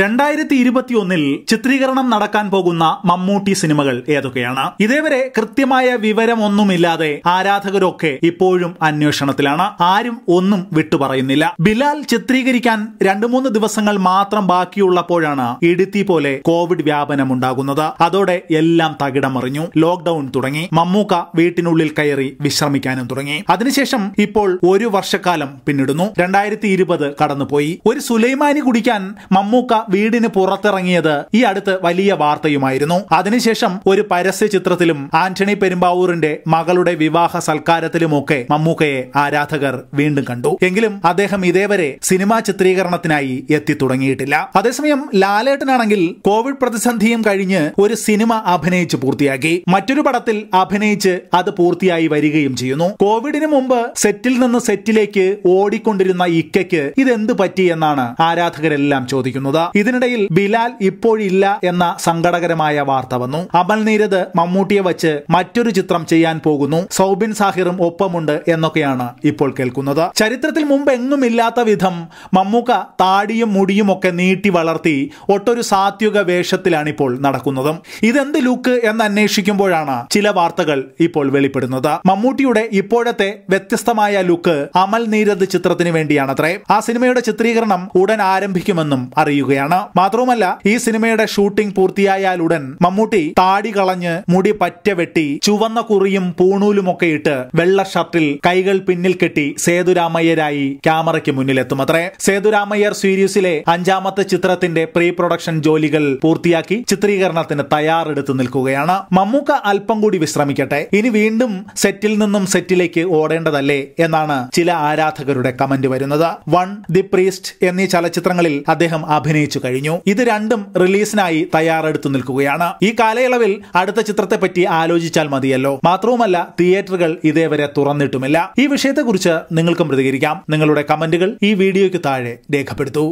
രണ്ടായിരത്തി ഇരുപത്തിയൊന്നിൽ ചിത്രീകരണം നടക്കാൻ പോകുന്ന മമ്മൂട്ടി സിനിമകൾ ഏതൊക്കെയാണ് ഇതേവരെ കൃത്യമായ വിവരമൊന്നുമില്ലാതെ ആരാധകരൊക്കെ ഇപ്പോഴും അന്വേഷണത്തിലാണ് ആരും ഒന്നും വിട്ടുപറയുന്നില്ല ബിലാൽ ചിത്രീകരിക്കാൻ രണ്ടു മൂന്ന് ദിവസങ്ങൾ മാത്രം ബാക്കിയുള്ളപ്പോഴാണ് ഇടുത്തി പോലെ കോവിഡ് വ്യാപനം ഉണ്ടാകുന്നത് അതോടെ എല്ലാം തകിടം മറിഞ്ഞു ലോക്ഡൌൺ തുടങ്ങി മമ്മൂക്ക വീട്ടിനുള്ളിൽ കയറി വിശ്രമിക്കാനും തുടങ്ങി അതിനുശേഷം ഇപ്പോൾ ഒരു വർഷക്കാലം പിന്നിടുന്നു രണ്ടായിരത്തി ഇരുപത് കടന്നുപോയി ഒരു സുലൈമാനി കുടിക്കാൻ മമ്മൂക്ക വീടിന് പുറത്തിറങ്ങിയത് ഈ അടുത്ത് വലിയ വാർത്തയുമായിരുന്നു അതിനുശേഷം ഒരു പരസ്യ ചിത്രത്തിലും ആന്റണി പെരുമ്പാവൂരിന്റെ മകളുടെ വിവാഹ സൽക്കാരത്തിലുമൊക്കെ മമ്മൂക്കയെ ആരാധകർ വീണ്ടും കണ്ടു എങ്കിലും അദ്ദേഹം ഇതേവരെ സിനിമാ ചിത്രീകരണത്തിനായി എത്തി തുടങ്ങിയിട്ടില്ല അതേസമയം ലാലേട്ടനാണെങ്കിൽ കോവിഡ് പ്രതിസന്ധിയും കഴിഞ്ഞ് ഒരു സിനിമ അഭിനയിച്ച് പൂർത്തിയാക്കി മറ്റൊരു പടത്തിൽ അഭിനയിച്ച് അത് പൂർത്തിയായി വരികയും ചെയ്യുന്നു കോവിഡിന് മുമ്പ് സെറ്റിൽ നിന്ന് സെറ്റിലേക്ക് ഓടിക്കൊണ്ടിരുന്ന ഇക്കയ്ക്ക് ഇതെന്ത് പറ്റി എന്നാണ് ആരാധകരെല്ലാം ചോദിക്കുന്നത് ഇതിനിടയിൽ ബിലാൽ ഇപ്പോഴില്ല എന്ന സങ്കടകരമായ വാർത്ത വന്നു അമൽ നീരദ് മമ്മൂട്ടിയെ വച്ച് മറ്റൊരു ചിത്രം ചെയ്യാൻ പോകുന്നു സൗബിൻ സാഹിറും ഒപ്പമുണ്ട് എന്നൊക്കെയാണ് ഇപ്പോൾ കേൾക്കുന്നത് ചരിത്രത്തിൽ മുമ്പ് എങ്ങും ഇല്ലാത്ത വിധം മമ്മൂക്ക താടിയും മുടിയും ഒക്കെ നീട്ടി വളർത്തി ഒട്ടൊരു സാത്വിക വേഷത്തിലാണ് ഇപ്പോൾ നടക്കുന്നതും ഇതെന്ത് ലുക്ക് എന്ന് അന്വേഷിക്കുമ്പോഴാണ് ചില വാർത്തകൾ ഇപ്പോൾ വെളിപ്പെടുന്നത് മമ്മൂട്ടിയുടെ ഇപ്പോഴത്തെ വ്യത്യസ്തമായ ലുക്ക് അമൽ നീരദ് ചിത്രത്തിന് വേണ്ടിയാണത്രേ ആ സിനിമയുടെ ചിത്രീകരണം ഉടൻ ആരംഭിക്കുമെന്നും അറിയുകയാണ് സിനിമയാണ് മാത്രവുമല്ല ഈ സിനിമയുടെ ഷൂട്ടിംഗ് പൂർത്തിയായാലുടൻ മമ്മൂട്ടി താടി കളഞ്ഞ് മുടി പറ്റ വെട്ടി ചുവന്ന കുറിയും പൂണൂലുമൊക്കെ ഇട്ട് വെള്ള ഷർട്ടിൽ കൈകൾ പിന്നിൽ കെട്ടി സേതുരാമയ്യരായി ക്യാമറയ്ക്ക് മുന്നിലെത്തും അത്രേ സേതുരാമയ്യർ സീരീസിലെ അഞ്ചാമത്തെ ചിത്രത്തിന്റെ പ്രീ പ്രൊഡക്ഷൻ ജോലികൾ പൂർത്തിയാക്കി ചിത്രീകരണത്തിന് തയ്യാറെടുത്ത് നിൽക്കുകയാണ് മമ്മൂക്ക അല്പം കൂടി വിശ്രമിക്കട്ടെ ഇനി വീണ്ടും സെറ്റിൽ നിന്നും സെറ്റിലേക്ക് ഓടേണ്ടതല്ലേ എന്നാണ് ചില ആരാധകരുടെ കമന്റ് വരുന്നത് വൺ ദി പ്രീസ്റ്റ് എന്നീ ചലച്ചിത്രങ്ങളിൽ അദ്ദേഹം അഭിനയിച്ചു അഭിനയിച്ചു കഴിഞ്ഞു ഇത് രണ്ടും റിലീസിനായി തയ്യാറെടുത്തു നിൽക്കുകയാണ് ഈ കാലയളവിൽ അടുത്ത ചിത്രത്തെപ്പറ്റി ആലോചിച്ചാൽ മതിയല്ലോ മാത്രവുമല്ല തിയേറ്ററുകൾ ഇതേവരെ തുറന്നിട്ടുമില്ല ഈ വിഷയത്തെക്കുറിച്ച് നിങ്ങൾക്കും പ്രതികരിക്കാം നിങ്ങളുടെ കമന്റുകൾ ഈ വീഡിയോയ്ക്ക് താഴെ രേഖപ്പെടുത്തൂ